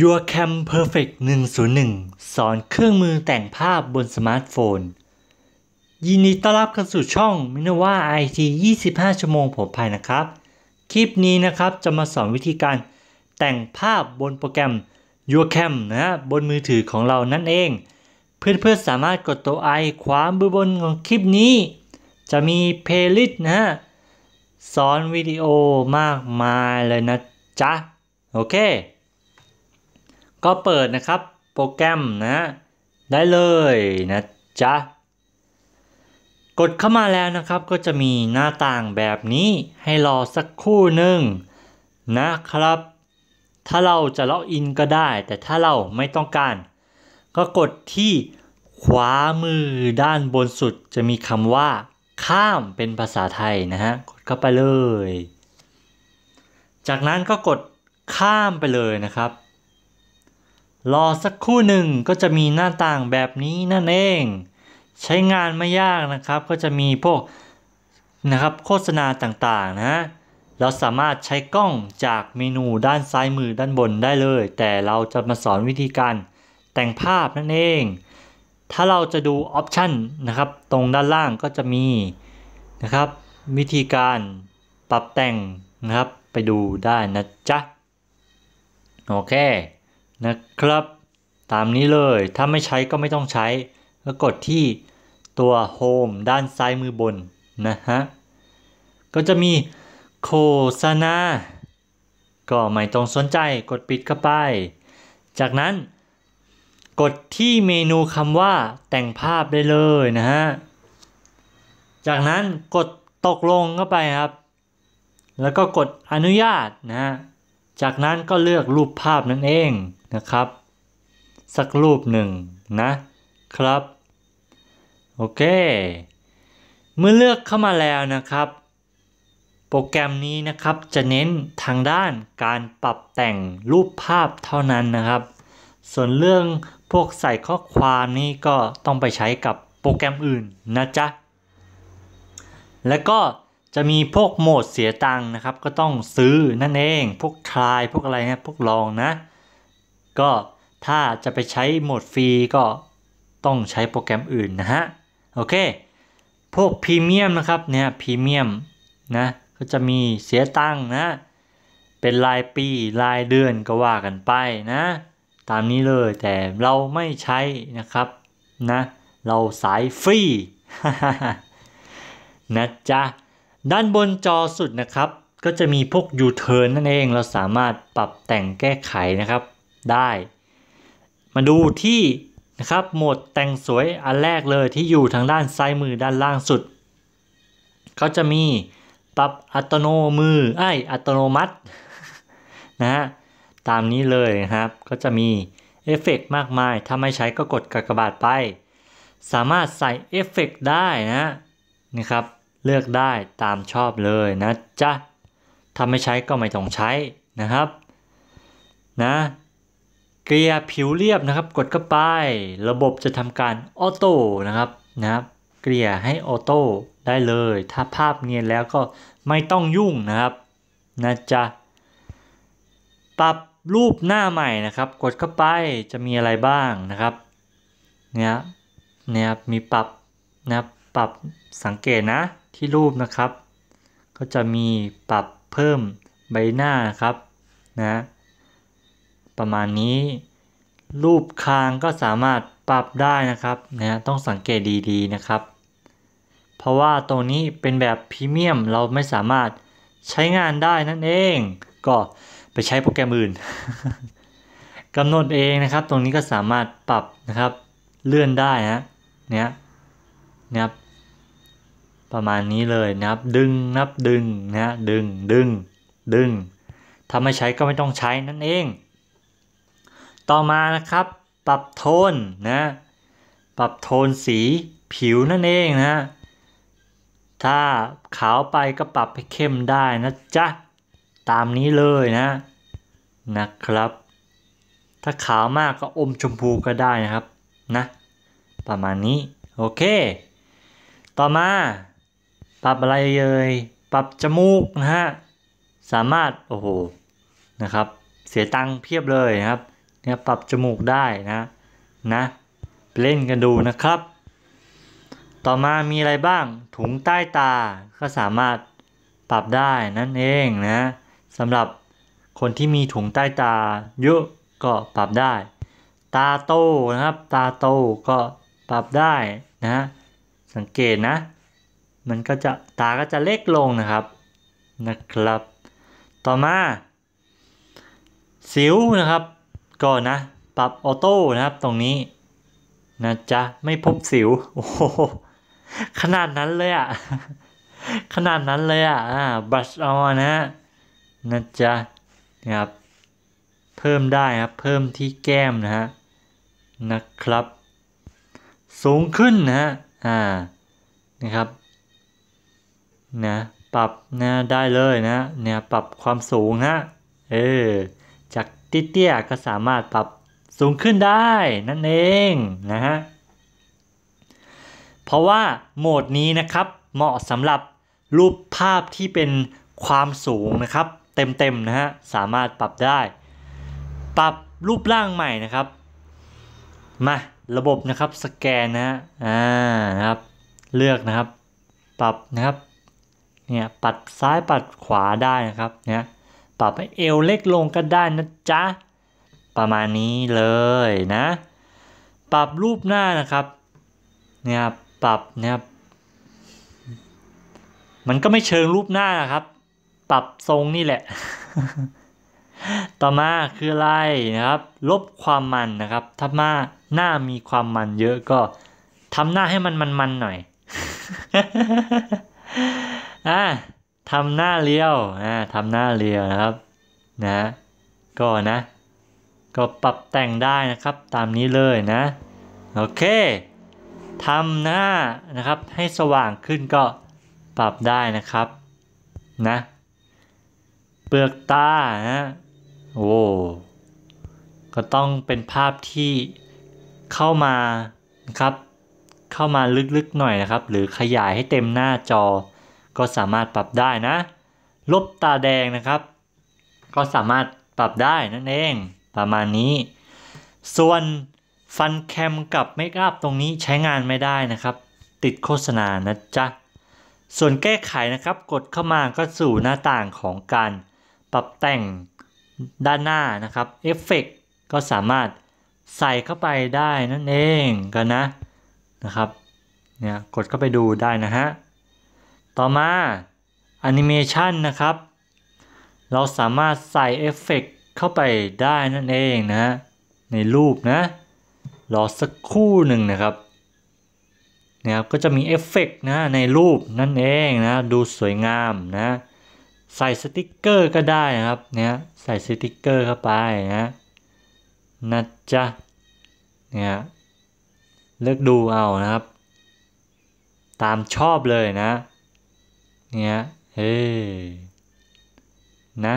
Your Cam Perfect 101 สอนเครื่องมือแต่งภาพบนสมาร์ทโฟน ยินดีต้อนรับเข้าสู่ช่องมินว่า IT 25 ชั่วโมงผมภายนะครับ คลิปนี้นะครับจะมาสอนวิธีการแต่งภาพบนโปรแกรม Your Cam นะฮะบนมือถือของเรานั่นเอง เพื่อนอสามารถกดตัวไอขวามือบนของคลิปนี้ จะมีเพลย์ลิสต์นะฮะสอนวิดีโอมากมายเลยนะจ๊ะ โอเคก็เปิดนะครับโปรแกรมนะได้เลยนะจ๊ะ กดเข้ามาแล้วนะครับก็จะมีหน้าต่างแบบนี้ให้รอสักครู่หนึ่งนะครับ ถ้าเราจะล็อกอินก็ได้ แต่ถ้าเราไม่ต้องการ ก็กดที่ขวามือด้านบนสุดจะมีคำว่าข้ามเป็นภาษาไทยนะฮะ กดเข้าไปเลย จากนั้นก็กดข้ามไปเลยนะครับรอสักครู่หนึ่งก็จะมีหน้าต่างแบบนี้นั่นเอง ใช้งานไม่ยากนะครับก็จะมีพวกนะครับโฆษณาต่างๆนะเราสามารถใช้กล้องจากเมนูด้านซ้ายมือด้านบนได้เลย แต่เราจะมาสอนวิธีการแต่งภาพนั่นเอง ถ้าเราจะดูออปชันนะครับ ตรงด้านล่างก็จะมีนะครับวิธีการปรับแต่งนะครับไปดูได้นะจ๊ะ โอเคนะครับตามนี้เลยถ้าไม่ใช้ก็ไม่ต้องใช้ แล้วกดที่ตัว Home ด้านซ้ายมือบน นะฮะ ก็จะมีโฆษณาก็ไม่ต้องสนใจกดปิดเข้าไป จากนั้น กดที่เมนูคำว่า แต่งภาพได้เลยนะฮะ จากนั้นกดตกลงเข้าไปครับ แล้วก็กดอนุญาตนะฮะจากนั้นก็เลือกรูปภาพนั่นเองนะครับ สักรูปหนึ่งนะครับโอเคเมื่อเลือกเข้ามาแล้วนะครับ โปรแกรมนี้นะครับจะเน้นทางด้านการปรับแต่งรูปภาพเท่านั้นนะครับ ส่วนเรื่องพวกใส่ข้อความนี่ ก็ต้องไปใช้กับโปรแกรมอื่นนะจ๊ะ และก็จะมีพวกโหมดเสียตังค์นะครับก็ต้องซื้อนั่นเอง พวกทรายพวกอะไรนะพวกลองนะ ก็ถ้าจะไปใช้โหมดฟรี ก็ต้องใช้โปรแกรมอื่นนะฮะ โอเค พวกพรีเมียมนะครับเนี่ยพรีเมียม นะ ก็จะมีเสียตังค์นะ เป็นรายปีรายเดือนก็ว่ากันไปนะตามนี้เลยแต่เราไม่ใช้นะครับ นะ เราสายฟรีนะจ๊ะด้านบนจอสุดนะครับ ก็จะมีพวกยูเทิร์นนั่นเองเราสามารถปรับแต่งแก้ไขนะครับได้ มาดูที่นะครับโหมดแต่งสวยอันแรกเลยที่อยู่ทางด้านซ้ายมือด้านล่างสุดก็จะมีปรับอัตโนมือไออัตโนมัตินะฮะตามนี้เลยนะครับ ก็จะมีเอฟเฟกมากมาย ถ้าไม่ใช้ก็กดกะกบาดไป สามารถใส่เอฟเฟกได้นะนะครับเลือกได้ตามชอบเลยนะจ๊ะ ถ้าไม่ใช้ก็ไม่ต้องใช้นะครับ นะ เกลียผิวเรียบนะครับ กดเข้าไป ระบบจะทำการออโต้นะครับนะครับ เกลียให้ออโต้ได้เลย ถ้าภาพเนียนแล้วก็ไม่ต้องยุ่งนะครับนะจ๊ะ ปรับรูปหน้าใหม่นะครับ กดเข้าไปจะมีอะไรบ้างนะครับเนี่ยเนี่ยมีปรับนะปรับสังเกตนะที่รูปนะครับ ก็จะมีปรับเพิ่มใบหน้าครับนะประมาณนี้ รูปคางก็สามารถปรับได้นะครับ นะต้องสังเกตดีๆนะครับ เพราะว่าตรงนี้เป็นแบบพรีเมียมเราไม่สามารถใช้งานได้นั่นเองก็ไปใช้โปรแกรมอื่นกำหนดเองนะครับตรงนี้ก็สามารถปรับนะครับเลื่อนได้นะเนี้ยนะครับประมาณนี้เลยนะครับ ดึงนับดึงนะดึงดึงดึงถ้าไม่ใช้ก็ไม่ต้องใช้นั่นเอง ต่อมานะครับปรับโทนนะ ปรับโทนสีผิวนั่นเองนะ ถ้าขาวไปก็ปรับให้เข้มได้นะจ๊ะตามนี้เลยนะนะครับ ถ้าขาวมากก็อมชมพูก็ได้นะครับนะประมาณนี้โอเค ต่อมาปรับอะไรเลยปรับจมูกนะฮะสามารถโอ้โหนะครับ เสียตังค์เพียบเลยนะครับเนี่ยปรับจมูกได้นะนะ เล่นกันดูนะครับ ต่อมามีอะไรบ้างถุงใต้ตาก็สามารถปรับได้นั่นเองนะสำหรับคนที่มีถุงใต้ตาเยอะก็ปรับได้ ตาโตนะครับ ตาโตก็ปรับได้นะ สังเกตนะมันก็จะตาก็จะเล็กลงนะครับ นะครับ ต่อมา สิวนะครับก็นะ ปรับออโต้นะครับ ตรงนี้นะจ๊ะไม่พบสิวโอ้โหขนาดนั้นเลยอะ่ะขนาดนั้นเลยอะอ่าบัสออนนะนะจ๊ะนะครับเพิ่มได้ครับ เพิ่มที่แก้มนะฮะนะครับ สูงขึ้นนะฮะอ่านะครับนะปรับนะได้เลยนะเนี่ยปรับความสูงนะเออจากเตี้ยๆก็สามารถปรับสูงขึ้นได้นั่นเองนะฮะเพราะว่าโหมดนี้นะครับเหมาะสำหรับรูปภาพที่เป็นความสูงนะครับ เต็มๆนะฮะสามารถปรับได้ ปรับรูปร่างใหม่นะครับมาระบบนะครับสแกนนะฮะอ่านะครับ เลือกนะครับ ปรับนะครับเนี่ยปัดซ้ายปัดขวาได้ นะครับเนี่ยปรับให้เอวเล็ก ลงก็ได้นะจ๊ะประมาณนี้เลยนะ ปรับรูปหน้านะครับ เนี่ยปรับเนี่ยมันก็ไม่เชิงรูปหน้านะครับ ปรับทรงนี่แหละ ต่อมาคืออะไรนะครับ ลบความมันนะครับ ถ้ามาหน้า มีความมันเยอะก็ทำหน้าให้มันมันมันหน่อยอ่าทำหน้าเลี้ยวอ่าทำหน้าเลี้ยวนะครับนะก็นะก็ปรับแต่งได้นะครับตามนี้เลยนะโอเคทำหน้านะครับให้สว่างขึ้นก็ปรับได้นะครับนะเปลือกตานะโอ้ก็ต้องเป็นภาพที่เข้ามานะครับเข้ามาลึกๆหน่อยนะครับหรือขยายให้เต็มหน้าจอก็สามารถปรับได้นะ ลบตาแดงนะครับ ก็สามารถปรับได้นั่นเองประมาณนี้ ส่วนฟันแคมกับเมคอัพตรงนี้ใช้งานไม่ได้นะครับ ติดโฆษณานะจ๊ะส่วนแก้ไขนะครับ กดเข้ามาก็สู่หน้าต่างของการ ปรับแต่งด้านหน้านะครับเอฟเฟกก็สามารถใส่เข้าไปได้นั่นเองกันนะนะครับเนี่ยกดเข้าไปดูได้นะฮะต่อมาแอนิเมชันนะครับเราสามารถใส่เอฟเฟกเข้าไปได้นั่นเองนะ ในรูปนะรอสักคู่หนึ่งนะครับนะครับก็จะมีเอฟเฟกนะในรูปนั่นเองนะ ดูสวยงามนะใส่สติกเกอร์ก็ได้นะครับเนี่ยใส่สติกเกอร์เข้าไปนะนะจ๊ะเนี่ยเลือกดูเอานะครับ ตามชอบเลยนะเนี้ยเฮ้ นะ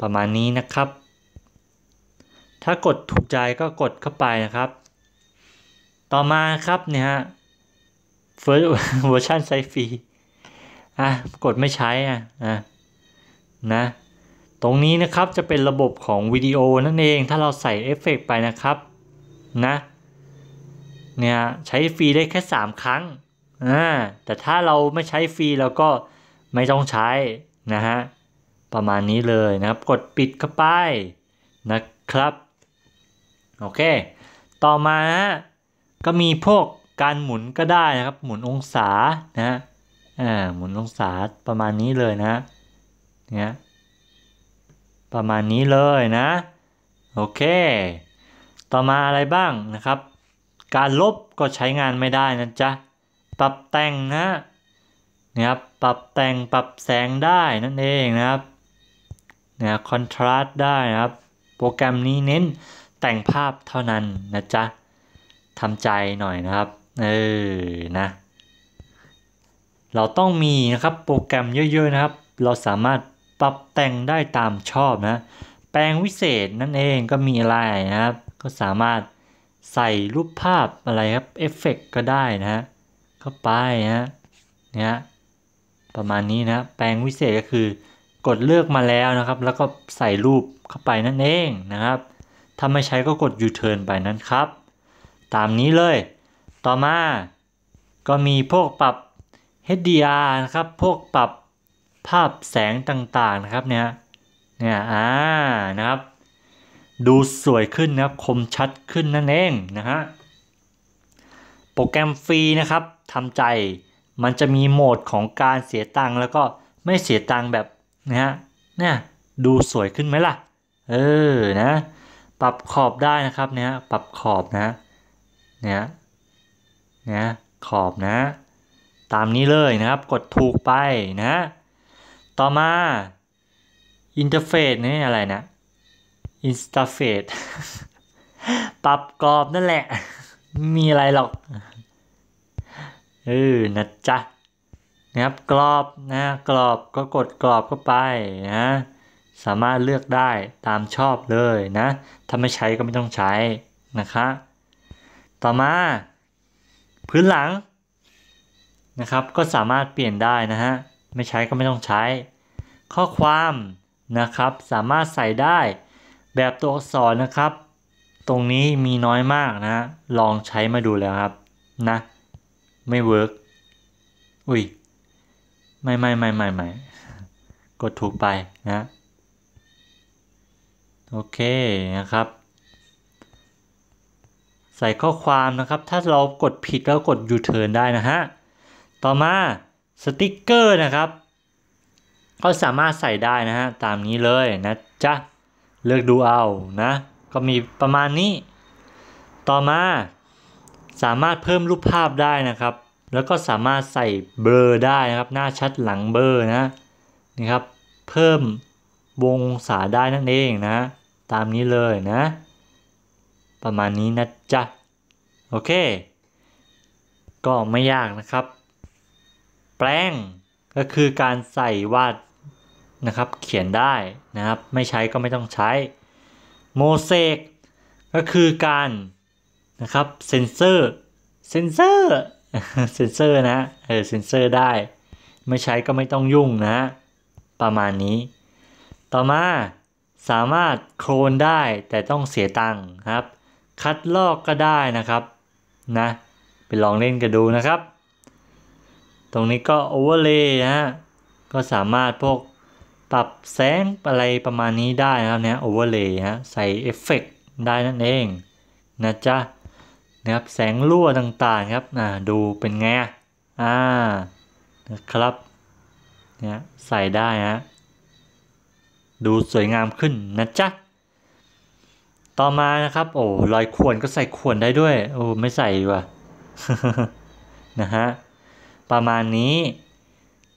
ประมาณนี้นะครับ ถ้ากดถูกใจก็กดเข้าไปนะครับ ต่อมาครับ เนี่ยฮะ first version ไซฟีอ่ะ กดไม่ใช้อ่ะอ่ะนะ ตรงนี้นะครับจะเป็นระบบของวิดีโอนั่นเอง ถ้าเราใส่เอฟเฟกไปนะครับ นะ เนี่ยใช้ฟรีได้แค่ 3 ครั้งอ่าแต่ถ้าเราไม่ใช้ฟรีเราก็ไม่ต้องใช้นะฮะ ประมาณนี้เลยนะครับ กดปิดเข้าไปนะครับ โอเคต่อมาฮะก็มีพวกการหมุนก็ได้นะครับหมุนองศานะฮะอ่าหมุนองศาประมาณนี้เลยนะเนี่ยประมาณนี้เลยนะ โอเค ต่อมาอะไรบ้างนะครับ การลบก็ใช้งานไม่ได้นะจ๊ะปรับแต่งนะนะครับปรับแต่งปรับแสงได้นั่นเองนะครับนะคอนทราสต์ได้นะครับ โปรแกรมนี้เน้นแต่งภาพเท่านั้นนะจ๊ะทำใจหน่อยนะครับ เออนะเราต้องมีนะครับโปรแกรมเยอะๆนะครับ เราสามารถปรับแต่งได้ตามชอบนะ แปลงวิเศษนั่นเองก็มีอะไรนะครับก็สามารถใส่รูปภาพอะไรครับเอฟเฟกก็ได้นะฮะเข้าไปนะเนี่ยประมาณนี้นะแปลงวิเศษก็คือกดเลือกมาแล้วนะครับแล้วก็ใส่รูปเข้าไปนั่นเองนะครับถ้าไม่ใช้ก็กดยูเทิร์นไปนั้นครับ ตามนี้เลยต่อมา ก็มีพวกปรับ HDR นะครับ พวกปรับภาพแสงต่างๆนะครับเนี่ยเนี่ยอ่านะครับดูสวยขึ้นนะครับคมชัดขึ้นนั่นเองนะฮะโปรแกรมฟรีนะครับทำใจมันจะมีโหมดของการเสียตังค์แล้วก็ไม่เสียตังค์แบบ นะฮะเนี่ยดูสวยขึ้นไหมล่ะ เออนะ ปรับขอบได้นะครับเนี่ยปรับขอบนะเนี่ยเนี่ยขอบนะ ตามนี้เลยนะครับ กดถูกไปนะ ต่อมา อินเทอร์เฟซนี่อะไรนะ อินสตาเฟซปรับกรอบนั่นแหละมีอะไรหรอกเออนะจ๊ะนะครับ กรอบนะกรอบก็กดกรอบเข้าไปนะสามารถเลือกได้ตามชอบเลยนะถ้าไม่ใช้ก็ไม่ต้องใช้นะคะ ต่อมา พื้นหลังนะครับ ก็สามารถเปลี่ยนได้นะฮะไม่ใช้ก็ไม่ต้องใช้ ข้อความนะครับสามารถใส่ได้ แบบตัวอักษรนะครับ ตรงนี้มีน้อยมากนะ ลองใช้มาดูแล้วครับนะไม่เวิร์กอุ้ยไม่ไม่ไม่ไม่ไม่ กดถูกไปนะ โอเค นะครับ ใส่ข้อความนะครับ ถ้าเรากดผิดก็กดยูเทิร์นได้นะฮะ ต่อมาสติกเกอร์นะครับ ก็สามารถใส่ได้นะฮะ ตามนี้เลยนะ จ๊ะ เลือกดูเอานะ ก็มีประมาณนี้ ต่อมาสามารถเพิ่มรูปภาพได้นะครับ แล้วก็สามารถใส่เบลอได้นะครับ หน้าชัดหลังเบลอนะนะครับ เพิ่มวงศาได้นั่นเองนะตามนี้เลยนะประมาณนี้นะจ๊ะโอเค ก็ไม่ยากนะครับ แปลงก็คือการใส่วาดนะครับเขียนได้นะครับไม่ใช้ก็ไม่ต้องใช้โมเสกก็คือการนะครับเซนเซอร์เซนเซอร์เซนเซอร์นะ เออเซนเซอร์ได้ ไม่ใช้ก็ไม่ต้องยุ่งนะประมาณนี้ ต่อมาสามารถโคลนได้แต่ต้องเสียตังค์ครับ คัดลอกก็ได้นะครับ นะ ไปลองเล่นกันดูนะครับ ตรงนี้ก็โอเวอร์เลย์นะก็สามารถพวก ปรับแสงอะไรประมาณนี้ได้นะครับเนี่ยโอเวอร์เลย์ฮะใส่เอฟเฟกได้นั่นเองนะจ๊ะนะครับแสงรั่วต่างๆครับอ่าดูเป็นไง อ่านะครับเนี่ยใส่ได้ฮนะดูสวยงามขึ้นนะจ๊ะ ต่อมานะครับ โอ้รอยขวนก็ใส่ขวนได้ด้วย โอ้ไม่ใส่ดีกว่า นะฮะ ประมาณนี้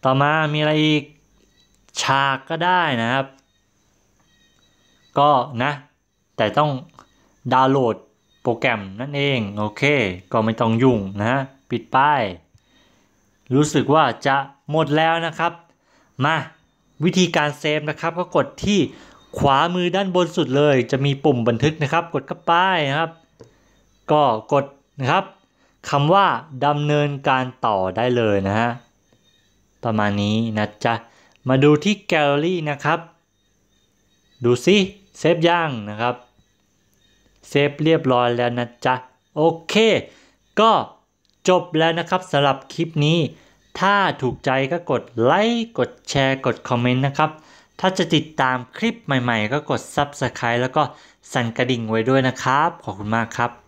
ต่อมามีอะไรอีกฉากก็ได้นะครับ ก็นะ แต่ต้องดาวน์โหลดโปรแกรมนั่นเองโอเค ก็ไม่ต้องยุ่งนะฮะปิดป้ายรู้สึกว่าจะหมดแล้วนะครับ มาวิธีการเซฟนะครับก็กดที่ขวามือด้านบนสุดเลย จะมีปุ่มบันทึกนะครับ กดเข้าไปนะครับ ก็กดนะครับคำว่าดำเนินการต่อได้เลยนะฮะประมาณนี้นะจ๊ะมาดูที่แกลเลอรี่นะครับ ดูซิเซฟย่างนะครับเซฟเรียบร้อยแล้วนะจ๊ะ โอเค ก็จบแล้วนะครับสำหรับคลิปนี้ ถ้าถูกใจก็กดไลค์กดแชร์ กดคอมเมนต์นะครับ ถ้าจะติดตามคลิปใหม่ๆก็กด Subscribe แล้วก็สั่นกระดิ่งไว้ด้วยนะครับ ขอบคุณมากครับ